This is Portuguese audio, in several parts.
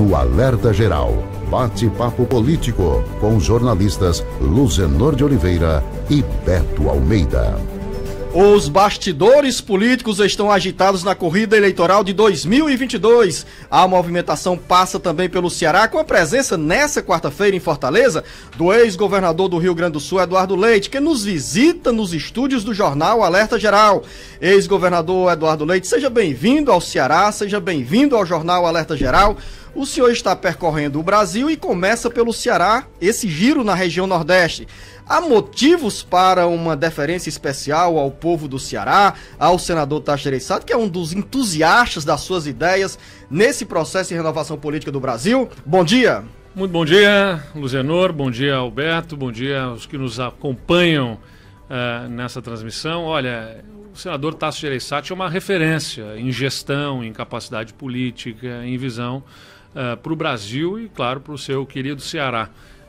no Alerta Geral. Bate-papo político com os jornalistas Luzenor de Oliveira e Beto Almeida. Os bastidores políticos estão agitados na corrida eleitoral de 2022. A movimentação passa também pelo Ceará, com a presença nessa quarta-feira em Fortaleza do ex-governador do Rio Grande do Sul, Eduardo Leite, que nos visita nos estúdios do jornal Alerta Geral. Ex-governador Eduardo Leite, seja bem-vindo ao Ceará, seja bem-vindo ao jornal Alerta Geral. O senhor está percorrendo o Brasil e começa pelo Ceará, esse giro na região Nordeste. Há motivos para uma deferência especial ao povo do Ceará, ao senador Tacherei Sato, que é um dos entusiastas das suas ideias nesse processo de renovação política do Brasil? Bom dia! Muito bom dia, Luzenor, bom dia, Alberto, bom dia aos que nos acompanham uh, nessa transmissão. Olha, o senador Tasso Gereissati é uma referência em gestão, em capacidade política, em visão uh, eh, para o Brasil e, claro, para o seu querido Ceará.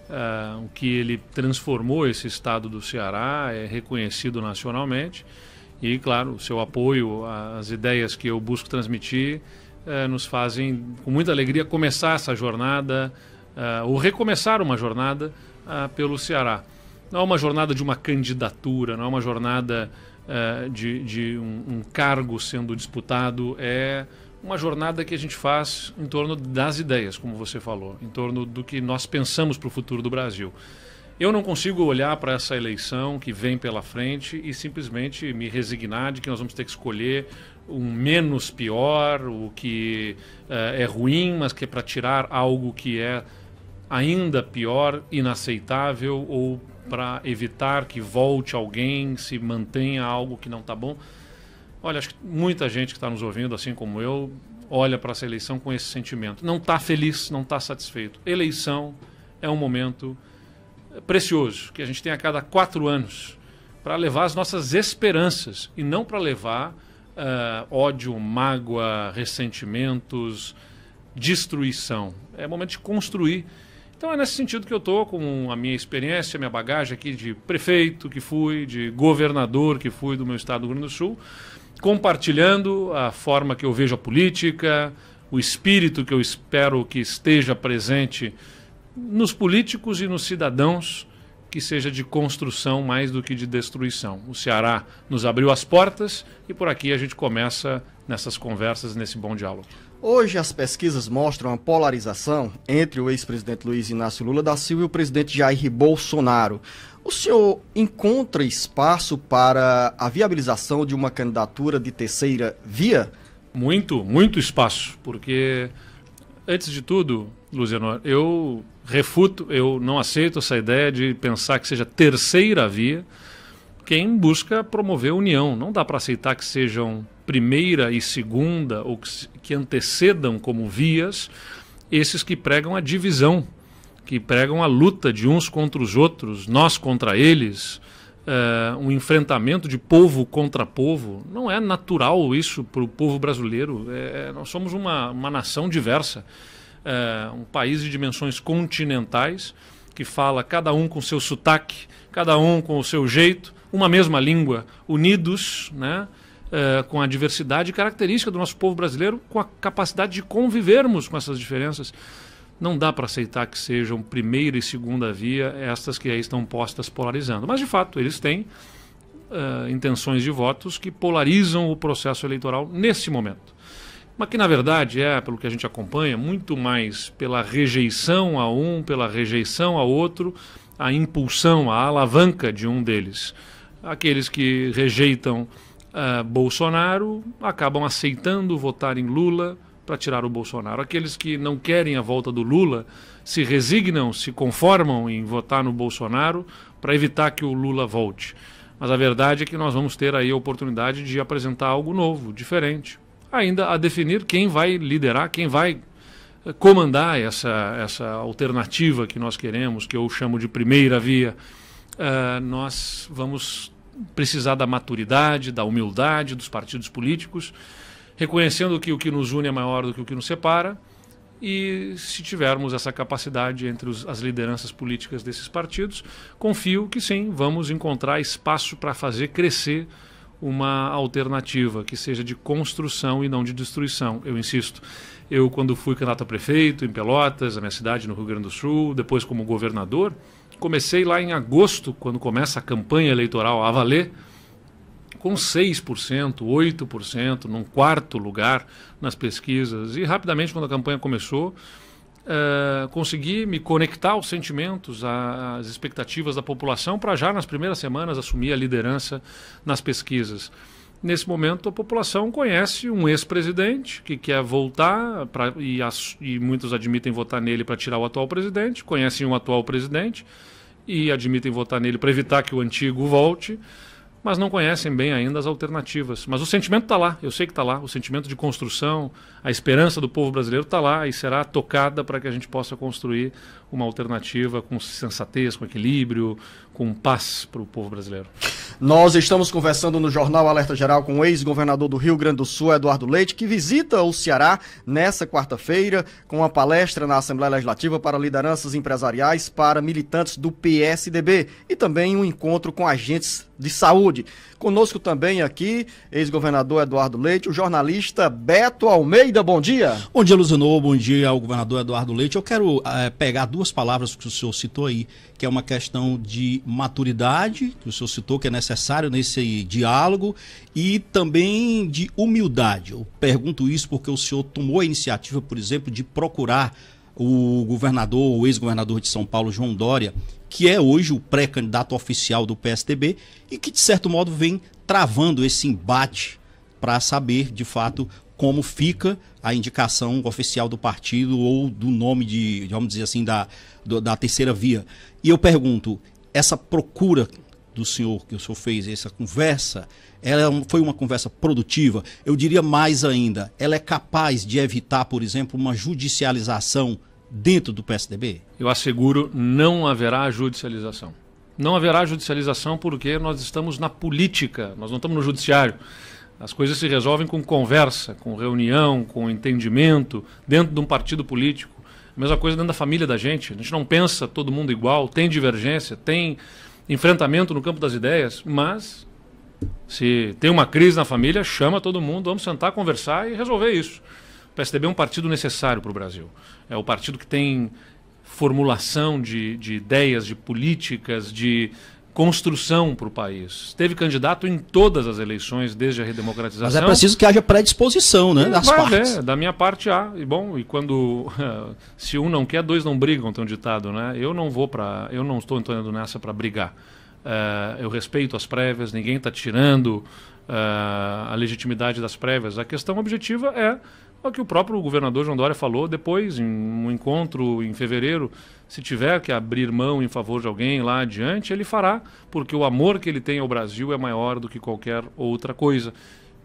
Uh, o que ele transformou esse estado do Ceará é reconhecido nacionalmente e, claro, o seu apoio às ideias que eu busco transmitir uh, nos fazem, com muita alegria, começar essa jornada ou recomeçar uma jornada pelo Ceará. Não é uma jornada de uma candidatura, não é uma jornada de, de um, um cargo sendo disputado, é uma jornada que a gente faz em torno das ideias, como você falou, em torno do que nós pensamos para o futuro do Brasil. Eu não consigo olhar para essa eleição que vem pela frente e simplesmente me resignar de que nós vamos ter que escolher um menos pior, o que uh, é ruim, mas que é para tirar algo que é ainda pior, inaceitável, ou para evitar que volte alguém, se mantenha algo que não está bom. Olha, acho que muita gente que está nos ouvindo, assim como eu, olha para essa eleição com esse sentimento. Não está feliz, não está satisfeito. Eleição é um momento precioso que a gente tem a cada quatro anos para levar as nossas esperanças e não para levar uh, ódio, mágoa, ressentimentos, destruição. É momento de construir. Então é nesse sentido que eu estou com a minha experiência, a minha bagagem aqui de prefeito que fui, de governador que fui do meu estado do Rio Grande do Sul compartilhando a forma que eu vejo a política, o espírito que eu espero que esteja presente nos políticos e nos cidadãos que seja de construção mais do que de destruição. O Ceará nos abriu as portas e por aqui a gente começa nessas conversas, nesse bom diálogo. Hoje as pesquisas mostram a polarização entre o ex-presidente Luiz Inácio Lula da Silva e o presidente Jair Bolsonaro. O senhor encontra espaço para a viabilização de uma candidatura de terceira via? Muito, muito espaço, porque antes de tudo, Luziano, eu refuto, eu não aceito essa ideia de pensar que seja terceira via quem busca promover a união. Não dá para aceitar que sejam primeira e segunda ou que, que antecedam como vias esses que pregam a divisão que pregam a luta de uns contra os outros, nós contra eles, é, um enfrentamento de povo contra povo. Não é natural isso para o povo brasileiro. É, nós somos uma, uma nação diversa, é, um país de dimensões continentais que fala cada um com seu sotaque, cada um com o seu jeito, uma mesma língua, unidos, né? Uh, com a diversidade característica do nosso povo brasileiro, com a capacidade de convivermos com essas diferenças não dá para aceitar que sejam primeira e segunda via estas que aí estão postas polarizando. Mas, de fato, eles têm uh, intenções de votos que polarizam o processo eleitoral nesse momento. Mas que, na verdade, é, pelo que a gente acompanha, muito mais pela rejeição a um, pela rejeição a outro, a impulsão, a alavanca de um deles. Aqueles que rejeitam uh, Bolsonaro acabam aceitando votar em Lula para tirar o Bolsonaro. Aqueles que não querem a volta do Lula se resignam, se conformam em votar no Bolsonaro para evitar que o Lula volte. Mas a verdade é que nós vamos ter aí a oportunidade de apresentar algo novo, diferente. Ainda a definir quem vai liderar, quem vai eh, comandar essa, essa alternativa que nós queremos, que eu chamo de primeira via. Uh, nós vamos precisar da maturidade, da humildade dos partidos políticos reconhecendo que o que nos une é maior do que o que nos separa, e se tivermos essa capacidade entre os, as lideranças políticas desses partidos, confio que sim, vamos encontrar espaço para fazer crescer uma alternativa que seja de construção e não de destruição. Eu insisto, eu quando fui candidato a prefeito em Pelotas, a minha cidade no Rio Grande do Sul, depois como governador, comecei lá em agosto, quando começa a campanha eleitoral a valer, com 6%, 8%, num quarto lugar nas pesquisas. E rapidamente, quando a campanha começou, eh, consegui me conectar aos sentimentos, às expectativas da população, para já nas primeiras semanas assumir a liderança nas pesquisas. Nesse momento, a população conhece um ex-presidente que quer voltar, pra, e, as, e muitos admitem votar nele para tirar o atual presidente, conhecem um atual presidente e admitem votar nele para evitar que o antigo volte mas não conhecem bem ainda as alternativas. Mas o sentimento está lá, eu sei que está lá, o sentimento de construção, a esperança do povo brasileiro está lá e será tocada para que a gente possa construir uma alternativa com sensatez, com equilíbrio, com paz para o povo brasileiro. Nós estamos conversando no Jornal Alerta Geral com o ex-governador do Rio Grande do Sul, Eduardo Leite, que visita o Ceará nessa quarta-feira com uma palestra na Assembleia Legislativa para lideranças empresariais, para militantes do PSDB e também um encontro com agentes de saúde. Conosco também aqui, ex-governador Eduardo Leite, o jornalista Beto Almeida. Bom dia. Bom dia, Luzinou. Bom dia ao governador Eduardo Leite. Eu quero é, pegar duas palavras que o senhor citou aí, que é uma questão de maturidade, que o senhor citou que é necessário nesse diálogo, e também de humildade. Eu pergunto isso porque o senhor tomou a iniciativa, por exemplo, de procurar o governador, o ex-governador de São Paulo, João Dória, que é hoje o pré-candidato oficial do PSDB e que, de certo modo, vem travando esse embate para saber, de fato, como fica a indicação oficial do partido ou do nome de, vamos dizer assim, da, da terceira via. E eu pergunto, essa procura do senhor que o senhor fez, essa conversa, ela é foi uma conversa produtiva? Eu diria mais ainda, ela é capaz de evitar, por exemplo, uma judicialização dentro do PSDB? Eu asseguro, não haverá judicialização. Não haverá judicialização porque nós estamos na política, nós não estamos no judiciário. As coisas se resolvem com conversa, com reunião, com entendimento, dentro de um partido político. A mesma coisa dentro da família da gente. A gente não pensa todo mundo igual, tem divergência, tem enfrentamento no campo das ideias, mas se tem uma crise na família, chama todo mundo, vamos sentar, conversar e resolver isso. O PSDB é um partido necessário para o Brasil. É o partido que tem formulação de, de ideias, de políticas, de construção para o país. Teve candidato em todas as eleições desde a redemocratização. Mas é preciso que haja predisposição, né, das Mas, partes. É, da minha parte há. E bom, e quando se um não quer, dois não brigam, tem um ditado, né? Eu não vou para, eu não estou entrando nessa para brigar. Uh, eu respeito as prévias, ninguém está tirando uh, a legitimidade das prévias. A questão objetiva é é o que o próprio governador João Dória falou depois, em um encontro em fevereiro. Se tiver que abrir mão em favor de alguém lá adiante, ele fará, porque o amor que ele tem ao Brasil é maior do que qualquer outra coisa.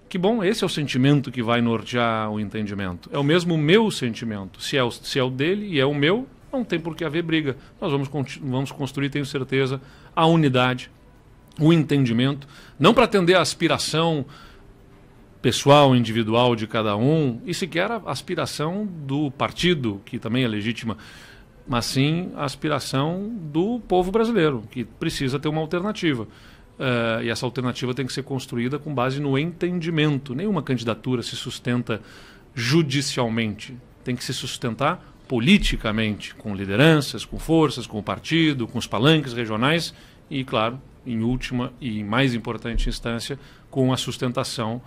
Que bom, esse é o sentimento que vai nortear o entendimento. É o mesmo meu sentimento. Se é o, se é o dele e é o meu, não tem por que haver briga. Nós vamos, vamos construir, tenho certeza, a unidade, o entendimento, não para atender a aspiração pessoal, individual de cada um, e sequer a aspiração do partido, que também é legítima, mas sim a aspiração do povo brasileiro, que precisa ter uma alternativa. Uh, e essa alternativa tem que ser construída com base no entendimento. Nenhuma candidatura se sustenta judicialmente. Tem que se sustentar politicamente, com lideranças, com forças, com o partido, com os palanques regionais e, claro, em última e mais importante instância, com a sustentação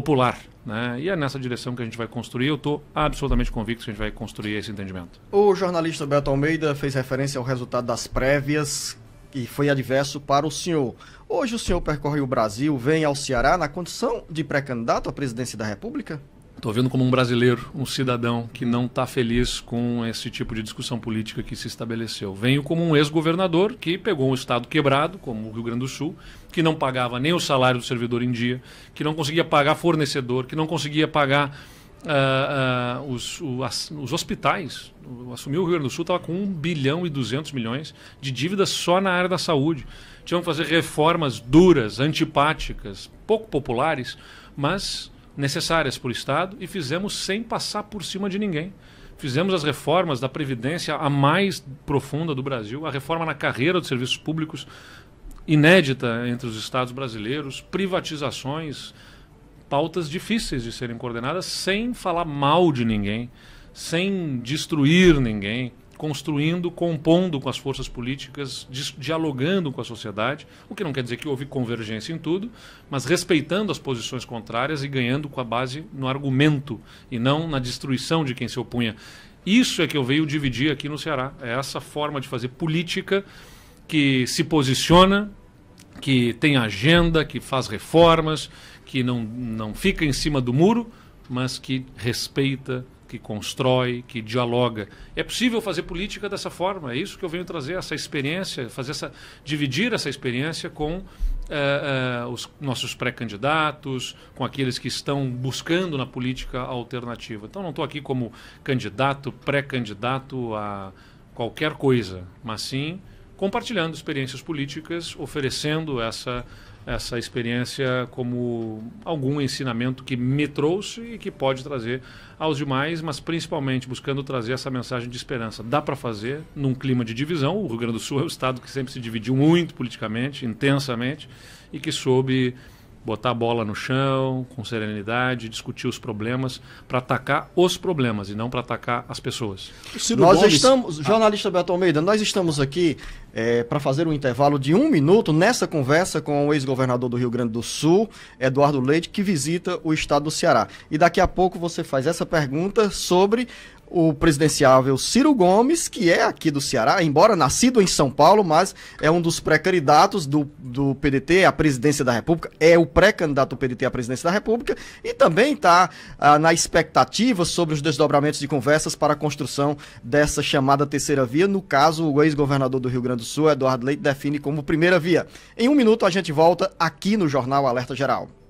popular. Né? E é nessa direção que a gente vai construir. Eu estou absolutamente convicto que a gente vai construir esse entendimento. O jornalista Beto Almeida fez referência ao resultado das prévias e foi adverso para o senhor. Hoje o senhor percorre o Brasil, vem ao Ceará na condição de pré-candidato à presidência da República? Estou vendo como um brasileiro, um cidadão que não está feliz com esse tipo de discussão política que se estabeleceu. Venho como um ex-governador que pegou um estado quebrado, como o Rio Grande do Sul, que não pagava nem o salário do servidor em dia, que não conseguia pagar fornecedor, que não conseguia pagar Uh, uh, os, o, as, os, hospitais. Assumiu o Rio Grande do Sul, estava com 1 bilhão e 200 milhões de dívidas só na área da saúde. Tinham que fazer reformas duras, antipáticas, pouco populares, mas necessárias o Estado e fizemos sem passar por cima de ninguém. Fizemos as reformas da Previdência, a mais profunda do Brasil, a reforma na carreira dos serviços públicos, inédita entre os Estados brasileiros, privatizações, pautas difíceis de serem coordenadas, sem falar mal de ninguém, sem destruir ninguém, construindo, compondo com as forças políticas, dialogando com a sociedade, o que não quer dizer que houve convergência em tudo, mas respeitando as posições contrárias e ganhando com a base no argumento e não na destruição de quem se opunha. Isso é que eu veio dividir aqui no Ceará. É essa forma de fazer política que se posiciona, que tem agenda, que faz reformas, que não, não fica em cima do muro, mas que respeita que constrói, que dialoga. É possível fazer política dessa forma, é isso que eu venho trazer, essa experiência, fazer essa, dividir essa experiência com uh, uh, os nossos pré-candidatos, com aqueles que estão buscando na política alternativa. Então não estou aqui como candidato, pré-candidato a qualquer coisa, mas sim compartilhando experiências políticas, oferecendo essa, essa experiência como algum ensinamento que me trouxe e que pode trazer aos demais, mas principalmente buscando trazer essa mensagem de esperança. Dá para fazer num clima de divisão. O Rio Grande do Sul é o estado que sempre se dividiu muito politicamente, intensamente, e que soube botar a bola no chão, com serenidade, discutir os problemas, para atacar os problemas e não para atacar as pessoas. nós Gomes... estamos, ah. jornalista Beto Almeida, nós estamos aqui é, para fazer um intervalo de um minuto nessa conversa com o ex-governador do Rio Grande do Sul, Eduardo Leite, que visita o estado do Ceará. E daqui a pouco você faz essa pergunta sobre o presidenciável Ciro Gomes, que é aqui do Ceará, embora nascido em São Paulo, mas é um dos pré-candidatos do, do PDT à presidência da República, é o pré-candidato do PDT à presidência da República, e também está ah, na expectativa sobre os desdobramentos de conversas para a construção dessa chamada terceira via. No caso, o ex-governador do Rio Grande do Sul, Eduardo Leite, define como primeira via. Em um minuto, a gente volta aqui no Jornal Alerta Geral.